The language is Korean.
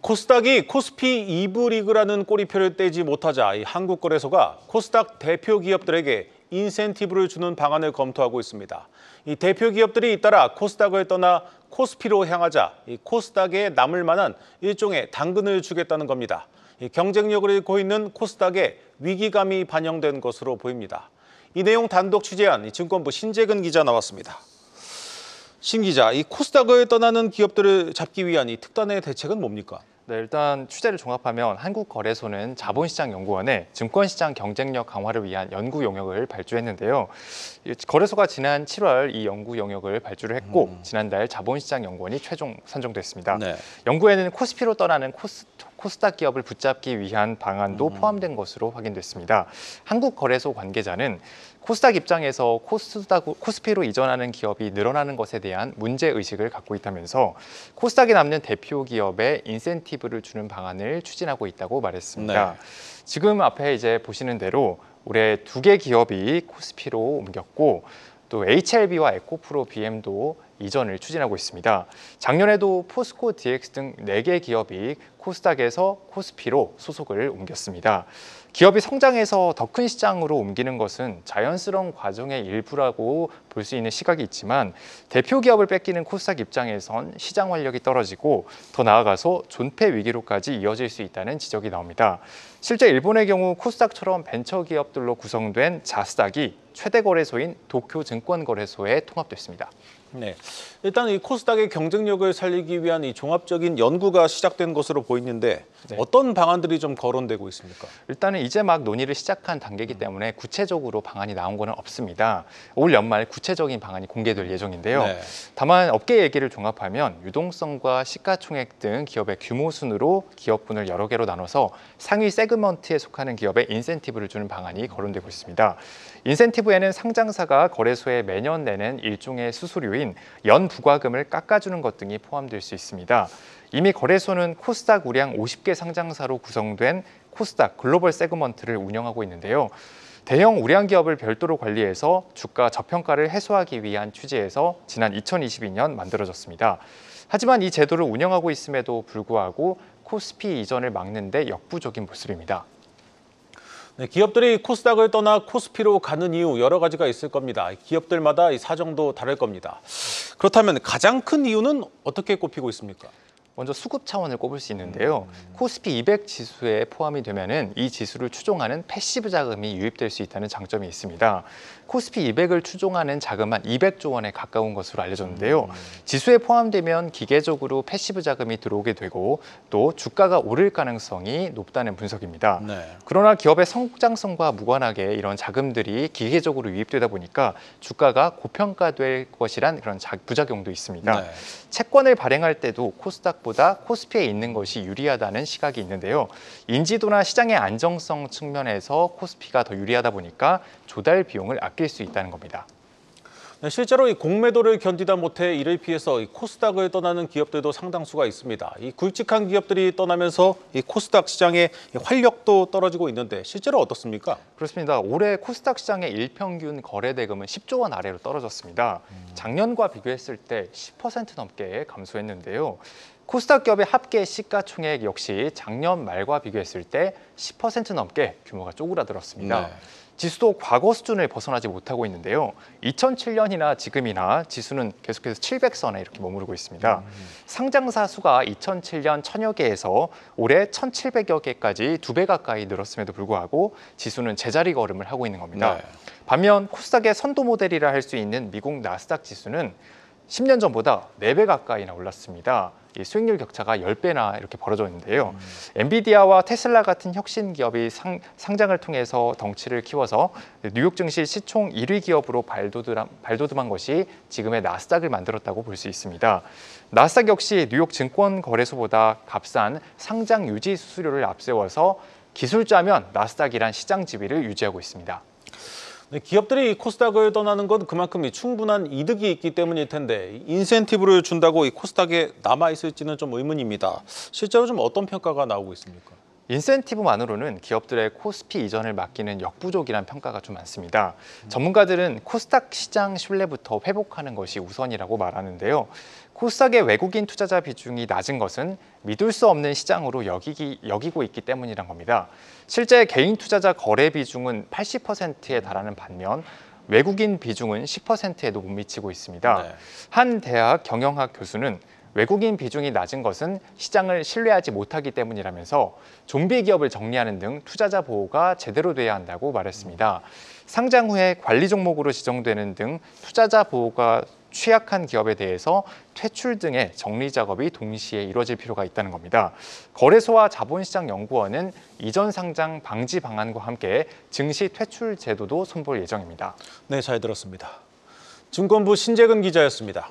코스닥이 코스피 2부 리그라는 꼬리표를 떼지 못하자 한국거래소가 코스닥 대표 기업들에게 인센티브를 주는 방안을 검토하고 있습니다. 이 대표 기업들이 잇따라 코스닥을 떠나 코스피로 향하자 이 코스닥에 남을 만한 일종의 당근을 주겠다는 겁니다. 이 경쟁력을 잃고 있는 코스닥에 위기감이 반영된 것으로 보입니다. 이 내용 단독 취재한 증권부 신재근 기자 나왔습니다. 신 기자, 이 코스닥을 떠나는 기업들을 잡기 위한 이 특단의 대책은 뭡니까? 네, 일단 취재를 종합하면 한국거래소는 자본시장연구원에 증권시장 경쟁력 강화를 위한 연구 용역을 발주했는데요. 거래소가 지난 7월 이 연구 용역을 발주를 했고 음. 지난달 자본시장연구원이 최종 선정됐습니다. 네. 연구에는 코스피로 떠나는 코스, 코스닥 기업을 붙잡기 위한 방안도 음. 포함된 것으로 확인됐습니다. 한국거래소 관계자는 코스닥 입장에서 코스닥, 코스피로 이전하는 기업이 늘어나는 것에 대한 문제의식을 갖고 있다면서 코스닥에 남는 대표 기업에 인센티브를 주는 방안을 추진하고 있다고 말했습니다. 네. 지금 앞에 이제 보시는 대로 올해 두 개 기업이 코스피로 옮겼고 또 HLB와 에코프로 BM도 이전을 추진하고 있습니다. 작년에도 포스코 DX 등 4개 기업이 코스닥에서 코스피로 소속을 옮겼습니다. 기업이 성장해서 더 큰 시장으로 옮기는 것은 자연스러운 과정의 일부라고 볼 수 있는 시각이 있지만 대표 기업을 뺏기는 코스닥 입장에선 시장 활력이 떨어지고 더 나아가서 존폐 위기로까지 이어질 수 있다는 지적이 나옵니다. 실제 일본의 경우 코스닥처럼 벤처 기업들로 구성된 자스닥이 최대 거래소인 도쿄 증권거래소에 통합됐습니다. 네, 일단 이 코스닥의 경쟁력을 살리기 위한 이 종합적인 연구가 시작된 것으로 보이는데 네. 어떤 방안들이 좀 거론되고 있습니까? 일단은 이제 막 논의를 시작한 단계이기 음. 때문에 구체적으로 방안이 나온 것은 없습니다. 올 연말 구체적인 방안이 공개될 예정인데요. 네. 다만 업계 얘기를 종합하면 유동성과 시가총액 등 기업의 규모 순으로 기업분을 여러 개로 나눠서 상위 세그먼트에 속하는 기업에 인센티브를 주는 방안이 거론되고 있습니다. 인센티브에는 상장사가 거래소에 매년 내는 일종의 수수료인 요소인 연부과금을 깎아주는 것 등이 포함될 수 있습니다. 이미 거래소는 코스닥 우량 50개 상장사로 구성된 코스닥 글로벌 세그먼트를 운영하고 있는데요. 대형 우량 기업을 별도로 관리해서 주가 저평가를 해소하기 위한 취지에서 지난 2022년 만들어졌습니다. 하지만 이 제도를 운영하고 있음에도 불구하고 코스피 이전을 막는 데 역부족인 모습입니다. 네, 기업들이 코스닥을 떠나 코스피로 가는 이유 여러 가지가 있을 겁니다. 기업들마다 이 사정도 다를 겁니다. 그렇다면 가장 큰 이유는 어떻게 꼽히고 있습니까? 먼저 수급 차원을 꼽을 수 있는데요. 음. 코스피 200 지수에 포함이 되면은 이 지수를 추종하는 패시브 자금이 유입될 수 있다는 장점이 있습니다. 코스피 200을 추종하는 자금만 200조 원에 가까운 것으로 알려졌는데요. 음. 지수에 포함되면 기계적으로 패시브 자금이 들어오게 되고 또 주가가 오를 가능성이 높다는 분석입니다. 네. 그러나 기업의 성장성과 무관하게 이런 자금들이 기계적으로 유입되다 보니까 주가가 고평가될 것이란 그런 부작용도 있습니다. 네. 채권을 발행할 때도 코스닥 가보다 코스피에 있는 것이 유리하다는 시각이 있는데요. 인지도나 시장의 안정성 측면에서 코스피가 더 유리하다 보니까 조달 비용을 아낄 수 있다는 겁니다. 네, 실제로 이 공매도를 견디다 못해 이를 피해서 이 코스닥을 떠나는 기업들도 상당수가 있습니다. 이 굵직한 기업들이 떠나면서 이 코스닥 시장의 활력도 떨어지고 있는데 실제로 어떻습니까? 그렇습니다. 올해 코스닥 시장의 일평균 거래 대금은 10조 원 아래로 떨어졌습니다. 음. 작년과 비교했을 때 10% 넘게 감소했는데요. 코스닥 기업의 합계 시가총액 역시 작년 말과 비교했을 때 10% 넘게 규모가 쪼그라들었습니다. 네. 지수도 과거 수준을 벗어나지 못하고 있는데요. 2007년이나 지금이나 지수는 계속해서 700선에 이렇게 머무르고 있습니다. 음. 상장사 수가 2007년 천여 개에서 올해 1700여 개까지 두 배 가까이 늘었음에도 불구하고 지수는 제자리 걸음을 하고 있는 겁니다. 네. 반면 코스닥의 선도 모델이라 할 수 있는 미국 나스닥 지수는 10년 전보다 4배 가까이나 올랐습니다. 수익률 격차가 10배나 이렇게 벌어졌는데요. 음. 엔비디아와 테슬라 같은 혁신 기업이 상, 장을 통해서 덩치를 키워서 뉴욕 증시 시총 1위 기업으로 발돋드 발돋움한 것이 지금의 나스닥을 만들었다고 볼 수 있습니다. 나스닥 역시 뉴욕 증권 거래소보다 값싼 상장 유지 수수료를 앞세워서 기술자면 나스닥이란 시장 지위를 유지하고 있습니다. 네, 기업들이 코스닥을 떠나는 건 그만큼 충분한 이득이 있기 때문일 텐데 인센티브를 준다고 이 코스닥에 남아있을지는 좀 의문입니다. 실제로 좀 어떤 평가가 나오고 있습니까? 인센티브만으로는 기업들의 코스피 이전을 막기는 역부족이란 평가가 좀 많습니다. 전문가들은 코스닥 시장 신뢰부터 회복하는 것이 우선이라고 말하는데요. 코스닥의 외국인 투자자 비중이 낮은 것은 믿을 수 없는 시장으로 여기기, 여기고 있기 때문이란 겁니다. 실제 개인 투자자 거래 비중은 80%에 달하는 반면 외국인 비중은 10%에도 못 미치고 있습니다. 네. 한 대학 경영학 교수는 외국인 비중이 낮은 것은 시장을 신뢰하지 못하기 때문이라면서 좀비 기업을 정리하는 등 투자자 보호가 제대로 돼야 한다고 말했습니다. 상장 후에 관리 종목으로 지정되는 등 투자자 보호가 취약한 기업에 대해서 퇴출 등의 정리 작업이 동시에 이루어질 필요가 있다는 겁니다. 거래소와 자본시장연구원은 이전 상장 방지 방안과 함께 증시 퇴출 제도도 손볼 예정입니다. 네, 잘 들었습니다. 증권부 신재근 기자였습니다.